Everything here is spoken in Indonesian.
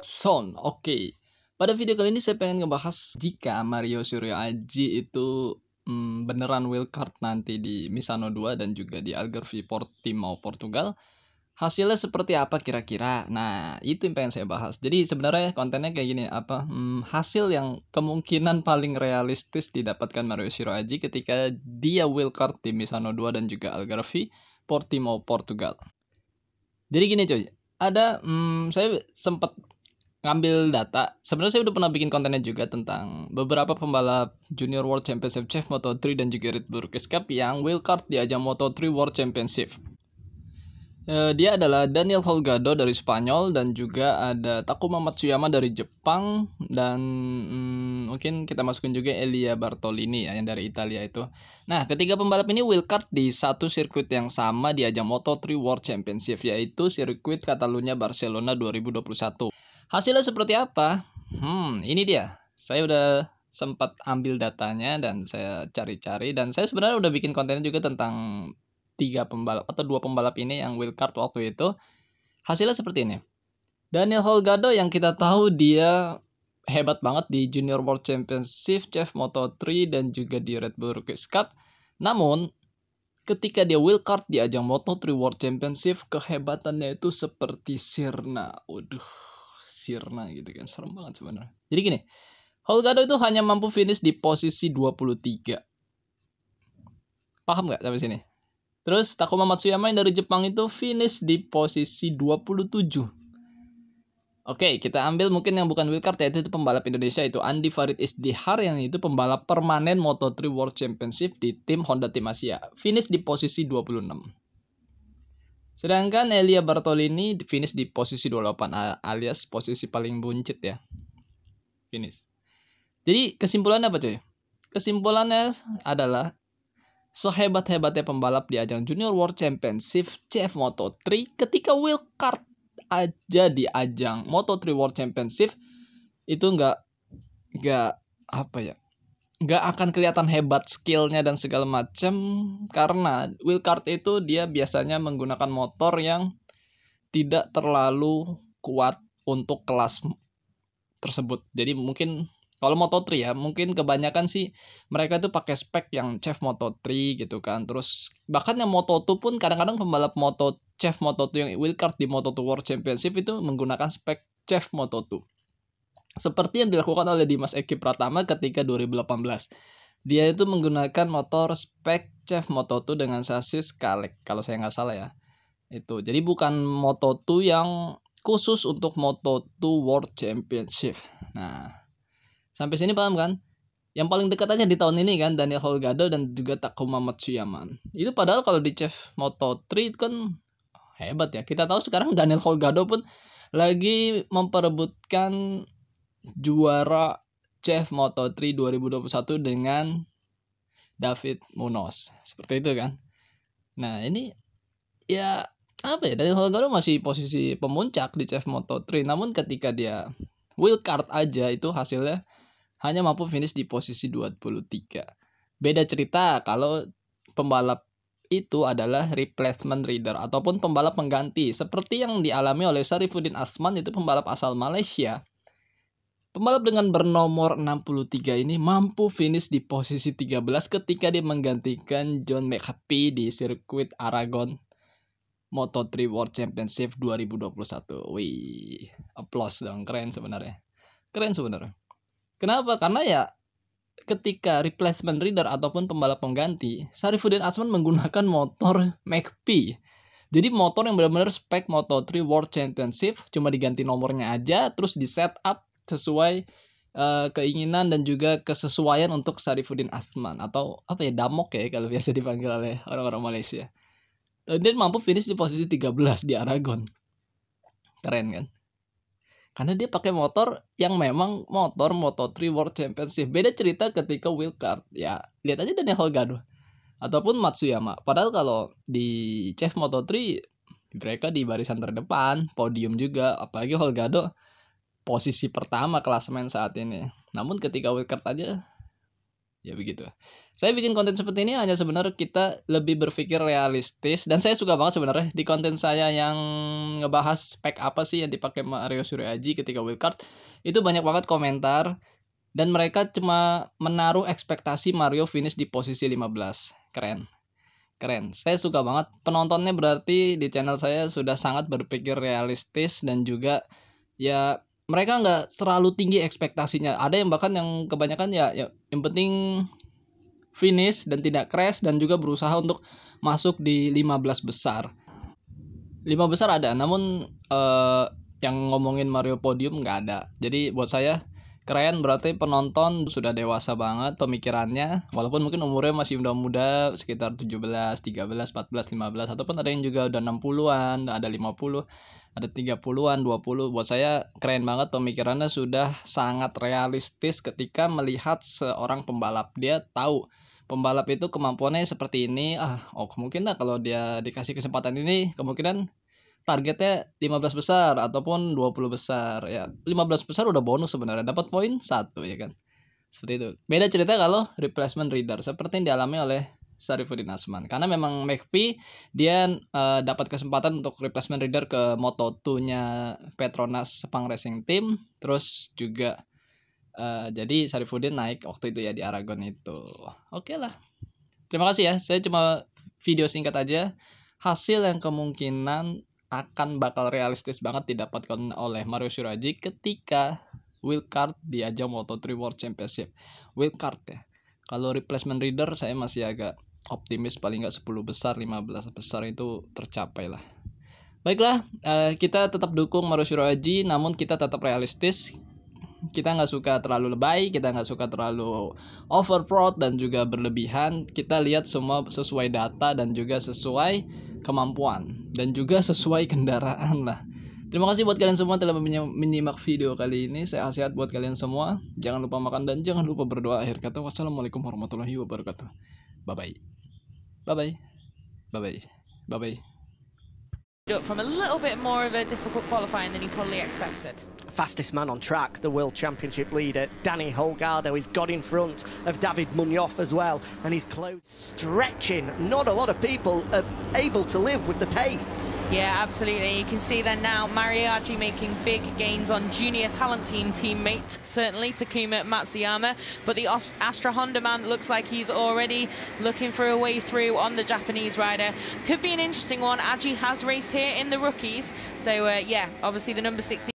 sound, Oke. Okay. Pada video kali ini saya pengen ngebahas jika Mario Suryo Aji itu hmm, beneran card nanti di Misano 2 dan juga di Algarve Portimao Portugal. Hasilnya seperti apa kira-kira? Nah, itu yang pengen saya bahas. Jadi sebenarnya kontennya kayak gini, apa hmm, hasil yang kemungkinan paling realistis didapatkan Mario Suryo Aji ketika dia card di Misano 2 dan juga Algarve Portimao Portugal. Jadi gini coy, ada hmm, saya sempat ngambil data. Sebenarnya saya udah pernah bikin kontennya juga tentang beberapa pembalap Junior World Championship Chef Moto3 dan juga Red Bull Rookies Cup yang wildcard di ajang Moto3 World Championship. Eh, dia adalah Daniel Holgado dari Spanyol dan juga ada Takuma Matsuyama dari Jepang dan hmm, mungkin kita masukin juga Elia Bartolini ya yang dari Italia itu. Nah, ketiga pembalap ini wildcard di satu sirkuit yang sama di ajang Moto3 World Championship yaitu sirkuit Catalunya Barcelona 2021. Hasilnya seperti apa? Hmm, ini dia. Saya udah sempat ambil datanya dan saya cari-cari dan saya sebenarnya udah bikin konten juga tentang tiga pembalap atau dua pembalap ini yang wildcard waktu itu. Hasilnya seperti ini. Daniel Holgado yang kita tahu dia hebat banget di Junior World Championship, Chef Moto3 dan juga di Red Bull Rookies Cup. Namun ketika dia card di ajang Moto3 World Championship kehebatannya itu seperti Sirna. Waduh, Sirna gitu kan serem banget sebenarnya. Jadi gini, Holgado itu hanya mampu finish di posisi 23. Paham nggak sampai sini? Terus Takuma Matsuyama yang dari Jepang itu finish di posisi 27. Oke, okay, kita ambil mungkin yang bukan wildcard yaitu itu pembalap Indonesia itu Andi Farid Isdihar yang itu pembalap permanen Moto3 World Championship di tim Honda Tim Asia. Finish di posisi 26. Sedangkan Elia Bartolini finish di posisi 28 alias posisi paling buncit ya. Finish. Jadi kesimpulannya apa cuy? Kesimpulannya adalah sehebat-hebatnya pembalap di ajang Junior World Championship CF Moto3 ketika wildcard aja di ajang Moto3 World Championship itu nggak nggak apa ya nggak akan kelihatan hebat skillnya dan segala macam karena wildcard itu dia biasanya menggunakan motor yang tidak terlalu kuat untuk kelas tersebut jadi mungkin kalau Moto3 ya, mungkin kebanyakan sih mereka tuh pakai spek yang chef Moto3 gitu kan. Terus bahkan yang Moto2 pun kadang-kadang pembalap Moto chef Moto2 yang wildcard di Moto2 World Championship itu menggunakan spek chef Moto2. Seperti yang dilakukan oleh Dimas Eki Pratama ketika 2018. Dia itu menggunakan motor spek chef Moto2 dengan sasis Kalex kalau saya nggak salah ya. Itu. Jadi bukan Moto2 yang khusus untuk Moto2 World Championship. Nah, Sampai sini paham kan? Yang paling dekat aja di tahun ini kan Daniel Holgado dan juga Takuma Matsuyama. Itu padahal kalau di Chef Moto 3 kan hebat ya. Kita tahu sekarang Daniel Holgado pun lagi memperebutkan juara Chef Moto 3 2021 dengan David Munoz. Seperti itu kan. Nah, ini ya apa ya? Daniel Holgado masih posisi pemuncak di Chef Moto 3, namun ketika dia wild card aja itu hasilnya hanya mampu finish di posisi 23. Beda cerita kalau pembalap itu adalah replacement rider ataupun pembalap pengganti seperti yang dialami oleh Sarifuddin Asman itu pembalap asal Malaysia. Pembalap dengan bernomor 63 ini mampu finish di posisi 13 ketika dia menggantikan John McAfee di sirkuit Aragon Moto3 World Championship 2021. Wih, applause dong, keren sebenarnya. Keren sebenarnya. Kenapa? Karena ya ketika replacement reader ataupun pembalap pengganti, Sarifuddin Asman menggunakan motor McP. Jadi motor yang benar-benar spek Moto3 World Championship, cuma diganti nomornya aja, terus di setup sesuai uh, keinginan dan juga kesesuaian untuk Sarifuddin Asman atau apa ya damok ya kalau biasa dipanggil oleh orang-orang Malaysia. Dan mampu finish di posisi 13 di Aragon. Keren kan? karena dia pakai motor yang memang motor Moto3 World Championship. Beda cerita ketika Card Ya, lihat aja Daniel Holgado ataupun Matsuyama. Padahal kalau di Chef Moto3 mereka di barisan terdepan, podium juga, apalagi Holgado posisi pertama main saat ini. Namun ketika wildcard aja ya begitu saya bikin konten seperti ini hanya sebenarnya kita lebih berpikir realistis dan saya suka banget sebenarnya di konten saya yang ngebahas spek apa sih yang dipakai Mario Suryaji ketika card itu banyak banget komentar dan mereka cuma menaruh ekspektasi Mario finish di posisi 15 keren keren. Saya suka banget penontonnya berarti di channel saya sudah sangat berpikir realistis dan juga ya mereka nggak terlalu tinggi ekspektasinya. Ada yang bahkan yang kebanyakan ya, ya yang penting finish dan tidak crash dan juga berusaha untuk masuk di 15 besar. 5 besar ada, namun eh, yang ngomongin Mario Podium nggak ada. Jadi buat saya keren berarti penonton sudah dewasa banget pemikirannya walaupun mungkin umurnya masih muda-muda sekitar 17, 13, 14, 15 ataupun ada yang juga udah 60-an, ada 50, ada 30-an, 20. Buat saya keren banget pemikirannya sudah sangat realistis ketika melihat seorang pembalap dia tahu pembalap itu kemampuannya seperti ini ah oh kemungkinan kalau dia dikasih kesempatan ini kemungkinan targetnya 15 besar ataupun 20 besar ya 15 besar udah bonus sebenarnya dapat poin satu ya kan seperti itu beda cerita kalau replacement reader seperti yang dialami oleh Sarifuddin Asman karena memang McP dia uh, dapat kesempatan untuk replacement reader ke Moto2 nya Petronas Sepang Racing Team terus juga uh, jadi Sarifuddin naik waktu itu ya di Aragon itu oke okay lah terima kasih ya saya cuma video singkat aja hasil yang kemungkinan akan bakal realistis banget didapatkan oleh Mario Suraji ketika Card di ajang Moto3 World Championship. card ya. Kalau replacement reader saya masih agak optimis paling nggak 10 besar, 15 besar itu tercapai lah. Baiklah, eh, kita tetap dukung Mario Suraji, namun kita tetap realistis kita nggak suka terlalu lebay kita nggak suka terlalu overproud dan juga berlebihan kita lihat semua sesuai data dan juga sesuai kemampuan dan juga sesuai kendaraan lah Terima kasih buat kalian semua telah menyimak video kali ini. Saya sehat buat kalian semua. Jangan lupa makan dan jangan lupa berdoa. Akhir kata, wassalamualaikum warahmatullahi wabarakatuh. Bye-bye. Bye-bye. Bye-bye. Bye-bye. up from a little bit more of a difficult qualifying than he probably expected. Fastest man on track, the World Championship leader, Danny Holgado, he's got in front of David Munyoff as well, and he's close stretching. Not a lot of people are able to live with the pace. Yeah, absolutely. You can see there now Mariachi making big gains on junior talent team teammate, certainly Takuma Matsuyama. But the Astra Honda man looks like he's already looking for a way through on the Japanese rider. Could be an interesting one. Aji has raced here in the rookies. So, uh, yeah, obviously the number 16.